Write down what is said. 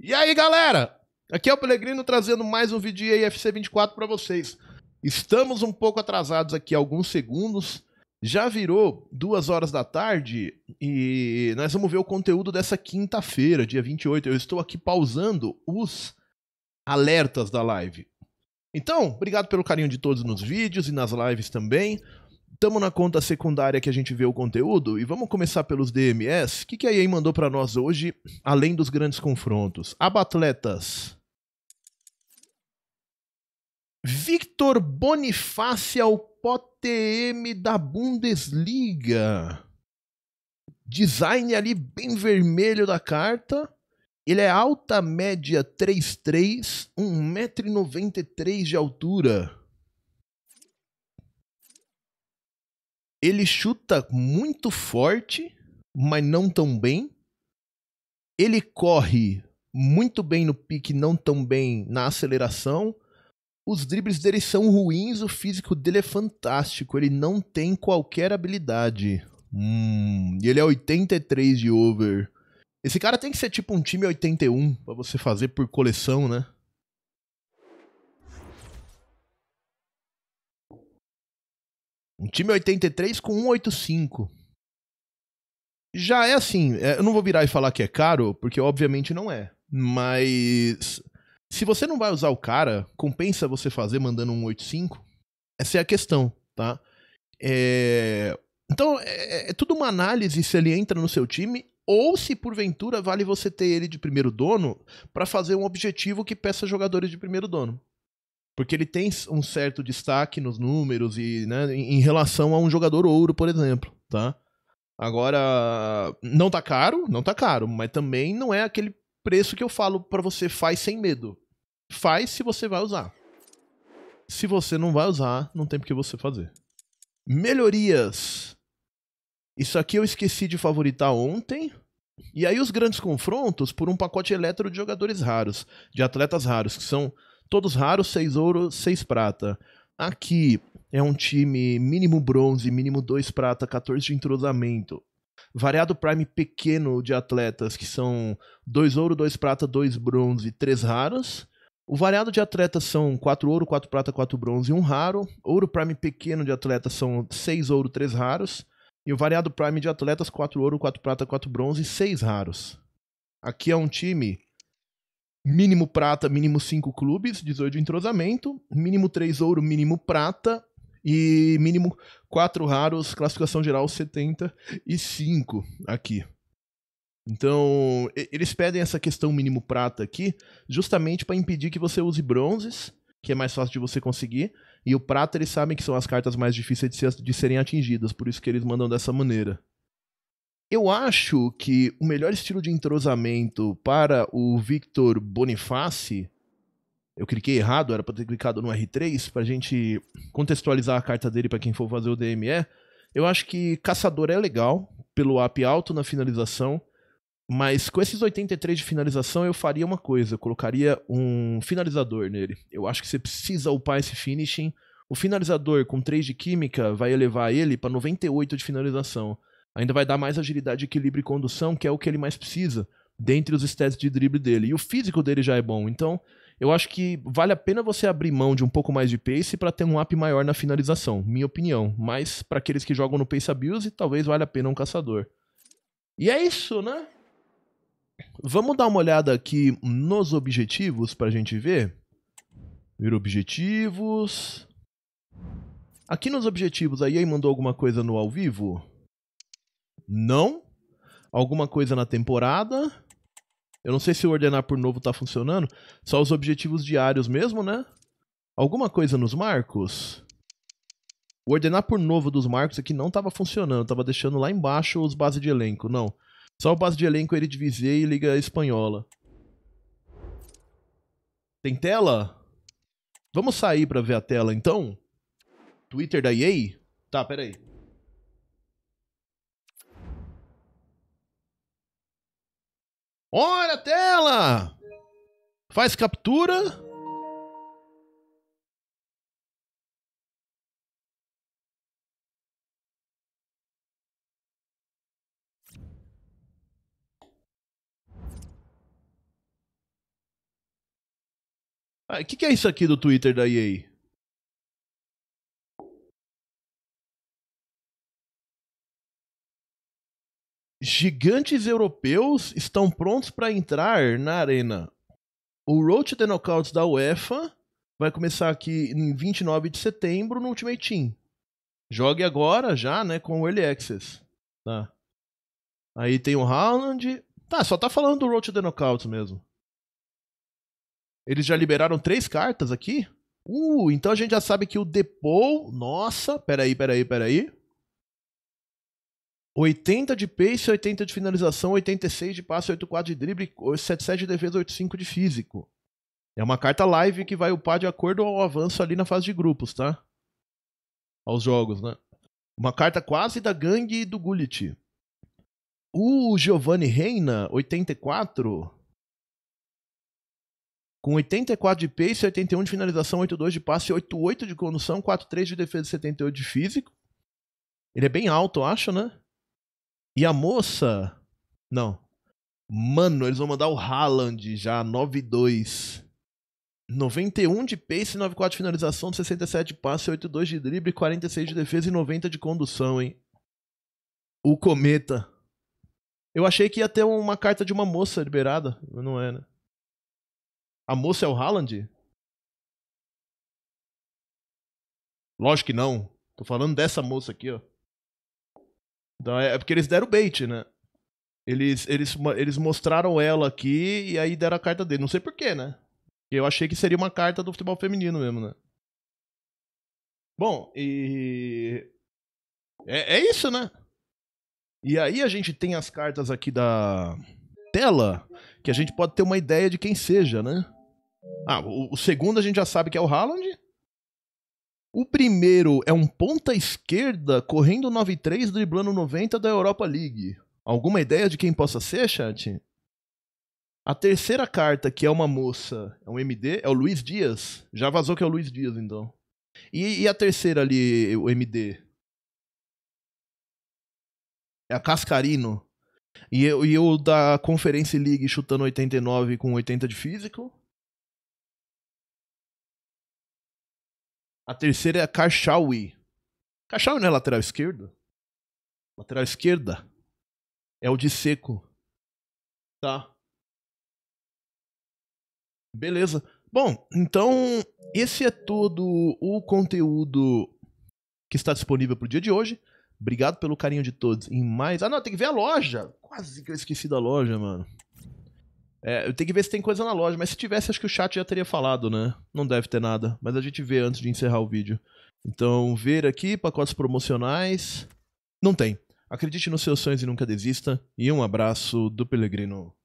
E aí, galera? Aqui é o Pelegrino trazendo mais um vídeo AFC 24 para vocês. Estamos um pouco atrasados aqui alguns segundos. Já virou duas horas da tarde e nós vamos ver o conteúdo dessa quinta-feira, dia 28. Eu estou aqui pausando os alertas da live. Então, obrigado pelo carinho de todos nos vídeos e nas lives também. Tamo na conta secundária que a gente vê o conteúdo e vamos começar pelos DMS. O que, que a EA mandou para nós hoje, além dos grandes confrontos? Abatletas. Victor Bonifácio ao é POTM da Bundesliga. Design ali bem vermelho da carta. Ele é alta média 3'3, 1,93m de altura. Ele chuta muito forte, mas não tão bem. Ele corre muito bem no pique, não tão bem na aceleração. Os dribles dele são ruins, o físico dele é fantástico, ele não tem qualquer habilidade. Hum, ele é 83 de over. Esse cara tem que ser tipo um time 81 para você fazer por coleção, né? Um time 83 com 185. Já é assim, é, eu não vou virar e falar que é caro, porque obviamente não é. Mas se você não vai usar o cara, compensa você fazer mandando um 85? Essa é a questão, tá? É... Então, é, é, tudo uma análise se ele entra no seu time ou se porventura vale você ter ele de primeiro dono para fazer um objetivo que peça jogadores de primeiro dono. Porque ele tem um certo destaque nos números e né, em relação a um jogador ouro, por exemplo, tá? Agora, não tá caro? Não tá caro, mas também não é aquele preço que eu falo para você faz sem medo. Faz se você vai usar. Se você não vai usar, não tem por que você fazer. Melhorias. Isso aqui eu esqueci de favoritar ontem. E aí os grandes confrontos por um pacote eletro de jogadores raros, de atletas raros, que são Todos raros, 6 ouro, 6 prata. Aqui é um time mínimo bronze, mínimo 2 prata, 14 de entrosamento. Variado prime pequeno de atletas, que são 2 ouro, 2 prata, 2 bronze, 3 raros. O variado de atletas são 4 ouro, 4 prata, 4 bronze e 1 raro. Ouro prime pequeno de atletas são 6 ouro, 3 raros. E o variado prime de atletas, 4 ouro, 4 prata, 4 bronze e 6 raros. Aqui é um time mínimo prata, mínimo 5 clubes, 18 entrosamento, mínimo 3 ouro, mínimo prata e mínimo 4 raros, classificação geral 75 aqui. Então, eles pedem essa questão mínimo prata aqui, justamente para impedir que você use bronzes, que é mais fácil de você conseguir, e o prata eles sabem que são as cartas mais difíceis de, ser, de serem atingidas, por isso que eles mandam dessa maneira. Eu acho que o melhor estilo de entrosamento para o Victor Boniface. Eu cliquei errado, era para ter clicado no R3, para a gente contextualizar a carta dele para quem for fazer o DME. Eu acho que Caçador é legal, pelo AP alto na finalização, mas com esses 83 de finalização eu faria uma coisa, eu colocaria um finalizador nele. Eu acho que você precisa upar esse finishing. O finalizador com 3 de química vai elevar ele para 98 de finalização ainda vai dar mais agilidade, equilíbrio e condução, que é o que ele mais precisa, dentre os stats de drible dele. E o físico dele já é bom, então eu acho que vale a pena você abrir mão de um pouco mais de pace para ter um up maior na finalização, minha opinião. Mas para aqueles que jogam no pace abuse, talvez valha a pena um caçador. E é isso, né? Vamos dar uma olhada aqui nos objetivos para a gente ver. Ver objetivos. Aqui nos objetivos, aí aí mandou alguma coisa no ao vivo? Não. Alguma coisa na temporada. Eu não sei se o ordenar por novo tá funcionando. Só os objetivos diários mesmo, né? Alguma coisa nos marcos? O ordenar por novo dos marcos aqui não tava funcionando. Tava deixando lá embaixo os base de elenco. Não. Só o base de elenco ele divisei e liga espanhola. Tem tela? Vamos sair para ver a tela então? Twitter da EA? Tá, peraí. Olha a tela! Faz captura. Ah, o ah, que, que é isso aqui do Twitter da EA? Gigantes europeus estão prontos para entrar na arena. O Road to the Knockouts da UEFA vai começar aqui em 29 de setembro no Ultimate Team. Jogue agora já, né, com o Early Access. Tá. Aí tem o Haaland. Tá, só tá falando do Road to the Knockouts mesmo. Eles já liberaram três cartas aqui? Uh, então a gente já sabe que o Depot... Nossa, peraí, peraí, peraí. 80 de pace, 80 de finalização, 86 de passe, 84 de drible, 77 de defesa, 85 de físico. É uma carta live que vai upar de acordo ao avanço ali na fase de grupos, tá? Aos jogos, né? Uma carta quase da gangue do Gullit. O Giovanni Reina, 84. Com 84 de pace, 81 de finalização, 82 de passe, 88 de condução, 43 de defesa, e 78 de físico. Ele é bem alto, eu acho, né? E a moça. Não. Mano, eles vão mandar o Haaland já, 9-2. 91 de pace, 94 de finalização, 67 de passe, 82 de drible, 46 de defesa e 90 de condução, hein? O Cometa. Eu achei que ia ter uma carta de uma moça liberada, mas não é, né? A moça é o Haaland? Lógico que não. Tô falando dessa moça aqui, ó. Então é, é porque eles deram bait, né? Eles, eles, eles mostraram ela aqui e aí deram a carta dele. Não sei porquê, né? Eu achei que seria uma carta do futebol feminino mesmo, né? Bom, e. É, é isso, né? E aí a gente tem as cartas aqui da tela que a gente pode ter uma ideia de quem seja, né? Ah, o, o segundo a gente já sabe que é o Haaland. O primeiro é um ponta esquerda correndo 9-3, driblando 90 da Europa League. Alguma ideia de quem possa ser, chat? A terceira carta, que é uma moça, é um MD, é o Luiz Dias. Já vazou que é o Luiz Dias, então. E, e a terceira ali, o MD? É a Cascarino. E eu, e da Conference League chutando 89 com 80 de físico. A terceira é a Kachawi. Kachawi não é lateral esquerdo? Lateral esquerda é o de seco. Tá? Beleza. Bom, então esse é todo o conteúdo que está disponível para o dia de hoje. Obrigado pelo carinho de todos. E mais. Ah, não, tem que ver a loja. Quase que eu esqueci da loja, mano. É, eu tenho que ver se tem coisa na loja, mas se tivesse, acho que o chat já teria falado, né? Não deve ter nada, mas a gente vê antes de encerrar o vídeo. Então, ver aqui, pacotes promocionais. Não tem. Acredite nos seus sonhos e nunca desista. E um abraço do Pelegrino.